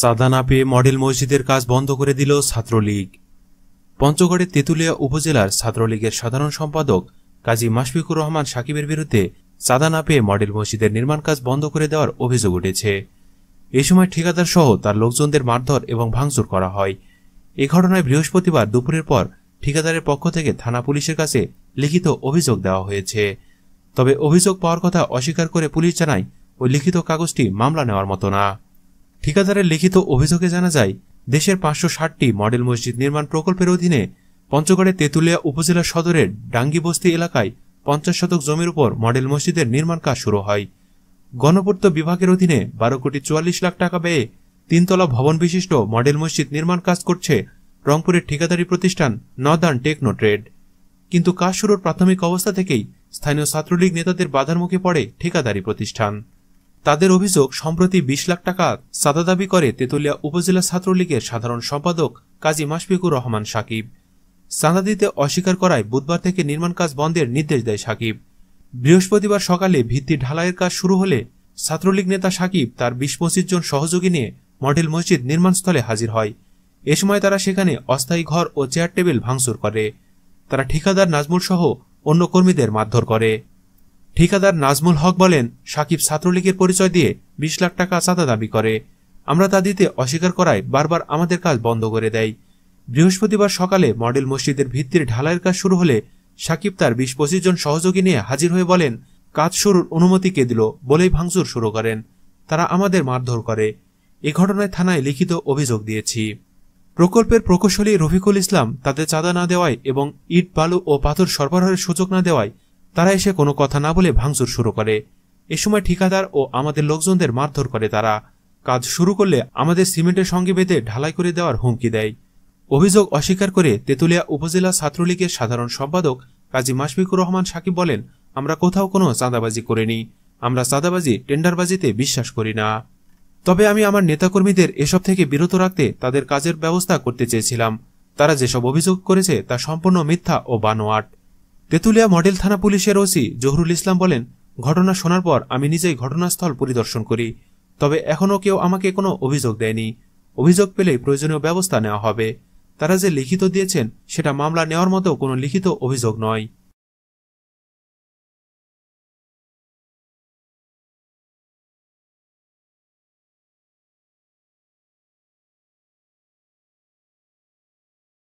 সাদা না পেয়ে মডেল মসজিদের কাজ বন্ধ করে দিল ছাত্রলীগ পঞ্চগড়ের তেঁতুলিয়া উপজেলার ছাত্রলীগের সাধারণ সম্পাদক কাজী মাশফিকুর রহমান সাকিবের বিরুদ্ধে সাদা না পেয়ে মডেল মসজিদের নির্মাণ কাজ বন্ধ করে দেওয়ার অভিযোগ উঠেছে এ সময় ঠিকাদার সহ তার লোকজনদের মারধর এবং ভাঙচুর করা হয় এ ঘটনায় বৃহস্পতিবার দুপুরের পর ঠিকাদারের পক্ষ থেকে থানা পুলিশের কাছে লিখিত অভিযোগ দেওয়া হয়েছে তবে অভিযোগ পাওয়ার কথা অস্বীকার করে পুলিশ জানায় ওই লিখিত কাগজটি মামলা নেওয়ার মতো না ঠিকাদারের লিখিত অভিযোগে জানা যায় দেশের পাঁচশো ষাটটি মডেল মসজিদ নির্মাণ প্রকল্পের অধীনে পঞ্চগড়ের তেঁতুলিয়া উপজেলা সদরের ডাঙ্গিবস্তি এলাকায় পঞ্চাশ শতক জমির উপর মডেল মসজিদের নির্মাণ কাজ শুরু হয় গণপূর্ত বিভাগের অধীনে বারো কোটি চুয়াল্লিশ লাখ টাকা ব্যয়ে তিনতলা ভবন বিশিষ্ট মডেল মসজিদ নির্মাণ কাজ করছে রংপুরের ঠিকাদারি প্রতিষ্ঠান নদার্ন টেকনো ট্রেড কিন্তু কাজ শুরুর প্রাথমিক অবস্থা থেকেই স্থানীয় ছাত্রলীগ নেতাদের বাধার মুখে পড়ে ঠিকাদারি প্রতিষ্ঠান তাদের অভিযোগ সম্প্রতি বিশ লাখ টাকা সাদা দাবি করে তেতুলিয়া উপজেলা ছাত্রলীগের সাধারণ সম্পাদক কাজী মাশফিকুর রহমান সাকিব চাঁদা দিতে অস্বীকার করায় বুধবার থেকে নির্মাণ কাজ বন্ধের নির্দেশ দেয় সাকিব বৃহস্পতিবার সকালে ভিত্তি ঢালাইয়ের কাজ শুরু হলে ছাত্রলীগ নেতা সাকিব তার বিশ পঁচিশ জন সহযোগী নিয়ে মডেল মসজিদ নির্মাণস্থলে হাজির হয় এ সময় তারা সেখানে অস্থায়ী ঘর ও চেয়ার টেবিল ভাঙচুর করে তারা ঠিকাদার নাজমুল সহ অন্য কর্মীদের মারধর করে ঠিকাদার নাজমুল হক বলেন সাকিব ছাত্রলীগের পরিচয় দিয়ে বিশ লাখ টাকা চাঁদা দাবি করে আমরা তা দিতে অস্বীকার করায় বারবার আমাদের কাজ বন্ধ করে দেয় বৃহস্পতিবার সকালে মডেল মসজিদের ভিত্তির ঢালাইয়ের কাজ শুরু হলে সাকিব তার বিশ পঁচিশ জন সহযোগী নিয়ে হাজির হয়ে বলেন কাজ শুরুর অনুমতি কে দিল বলেই ভাঙচুর শুরু করেন তারা আমাদের মারধর করে এ ঘটনায় থানায় লিখিত অভিযোগ দিয়েছি প্রকল্পের প্রকৌশলী রফিকুল ইসলাম তাদের চাঁদা না দেওয়ায় এবং ইট বালু ও পাথর সরবরাহের সুযোগ না দেওয়ায় তারা এসে কোনো কথা না বলে ভাঙচুর শুরু করে এ সময় ঠিকাদার ও আমাদের লোকজনদের মারধর করে তারা কাজ শুরু করলে আমাদের সিমেন্টের সঙ্গে বেঁধে ঢালাই করে দেওয়ার হুমকি দেয় অভিযোগ অস্বীকার করে তেতুলিয়া উপজেলা ছাত্রলীগের সাধারণ সম্পাদক কাজী মাশফিকুর রহমান সাকিব বলেন আমরা কোথাও কোনো চাঁদাবাজি করিনি আমরা চাঁদাবাজি টেন্ডারবাজিতে বিশ্বাস করি না তবে আমি আমার নেতাকর্মীদের এসব থেকে বিরত রাখতে তাদের কাজের ব্যবস্থা করতে চেয়েছিলাম তারা যেসব অভিযোগ করেছে তা সম্পূর্ণ মিথ্যা ও বানোয়াট তেতুলিয়া মডেল থানা পুলিশের ওসি জহুরুল ইসলাম বলেন ঘটনা শোনার পর আমি নিজেই ঘটনাস্থল পরিদর্শন করি তবে এখনও কেউ আমাকে কোনো অভিযোগ দেয়নি অভিযোগ পেলেই প্রয়োজনীয় ব্যবস্থা নেওয়া হবে তারা যে লিখিত দিয়েছেন সেটা মামলা নেওয়ার মতো কোনো লিখিত অভিযোগ নয়